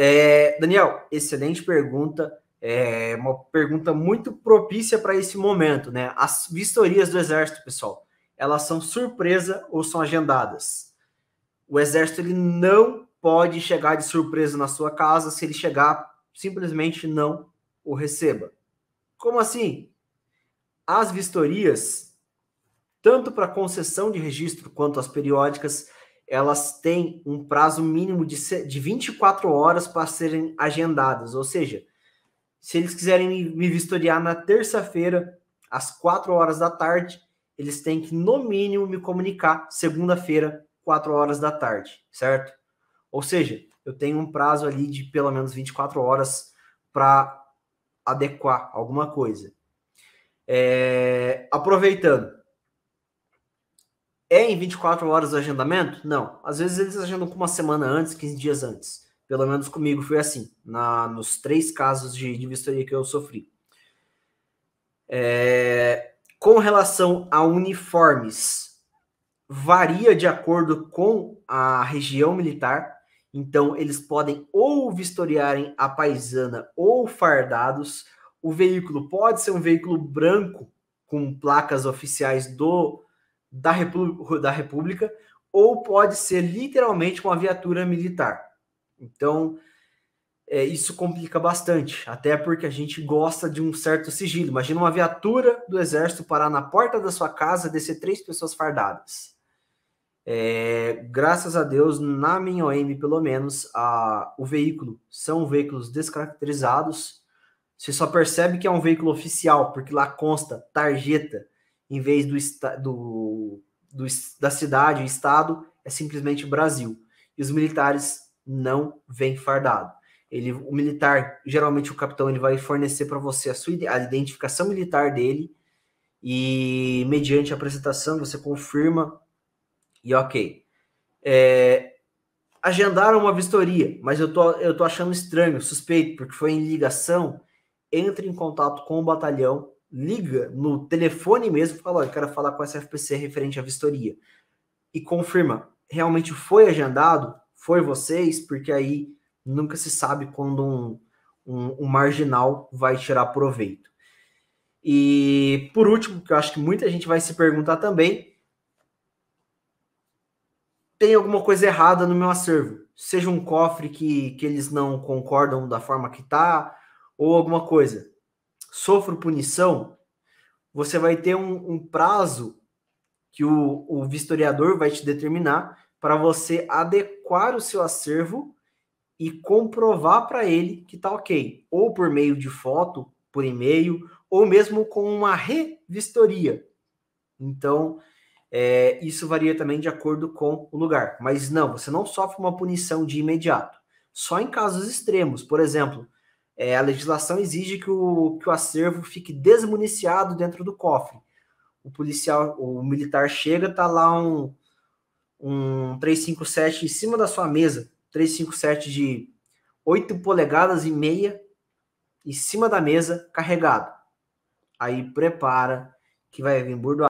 É, Daniel, excelente pergunta. É uma pergunta muito propícia para esse momento, né? As vistorias do Exército, pessoal, elas são surpresa ou são agendadas? O Exército ele não pode chegar de surpresa na sua casa. Se ele chegar, simplesmente não o receba. Como assim? As vistorias, tanto para concessão de registro quanto as periódicas, elas têm um prazo mínimo de, de 24 horas para serem agendadas. Ou seja, se eles quiserem me vistoriar na terça-feira, às 4 horas da tarde, eles têm que, no mínimo, me comunicar segunda-feira, 4 horas da tarde, certo? Ou seja, eu tenho um prazo ali de pelo menos 24 horas para adequar alguma coisa. É, aproveitando, é em 24 horas o agendamento? Não. Às vezes eles agendam com uma semana antes, 15 dias antes. Pelo menos comigo foi assim, na, nos três casos de, de vistoria que eu sofri. É, com relação a uniformes, varia de acordo com a região militar. Então, eles podem ou vistoriarem a paisana ou fardados. O veículo pode ser um veículo branco com placas oficiais do da, Repu da República, ou pode ser literalmente uma viatura militar. Então, é, isso complica bastante, até porque a gente gosta de um certo sigilo. Imagina uma viatura do Exército parar na porta da sua casa e descer três pessoas fardadas. É, graças a Deus, na minha OM, pelo menos, a, o veículo são veículos descaracterizados. Você só percebe que é um veículo oficial, porque lá consta tarjeta, em vez do, do, do, da cidade, o estado, é simplesmente Brasil. E os militares não vêm fardado. Ele, o militar, geralmente o capitão, ele vai fornecer para você a sua a identificação militar dele e mediante a apresentação você confirma e ok. É, agendaram uma vistoria, mas eu tô, eu tô achando estranho, suspeito, porque foi em ligação. Entre em contato com o batalhão liga no telefone mesmo, fala, olha, quero falar com essa FPC referente à vistoria. E confirma, realmente foi agendado? Foi vocês? Porque aí nunca se sabe quando um, um, um marginal vai tirar proveito. E por último, que eu acho que muita gente vai se perguntar também, tem alguma coisa errada no meu acervo? Seja um cofre que, que eles não concordam da forma que tá, ou alguma coisa sofro punição, você vai ter um, um prazo que o, o vistoriador vai te determinar para você adequar o seu acervo e comprovar para ele que está ok, ou por meio de foto, por e-mail, ou mesmo com uma revistoria. Então, é, isso varia também de acordo com o lugar. Mas não, você não sofre uma punição de imediato. Só em casos extremos, por exemplo, é, a legislação exige que o, que o acervo fique desmuniciado dentro do cofre. O policial, o militar chega, tá lá um, um 357 em cima da sua mesa, 357 de 8 polegadas e meia, em cima da mesa, carregado. Aí prepara que vai vir burdoado.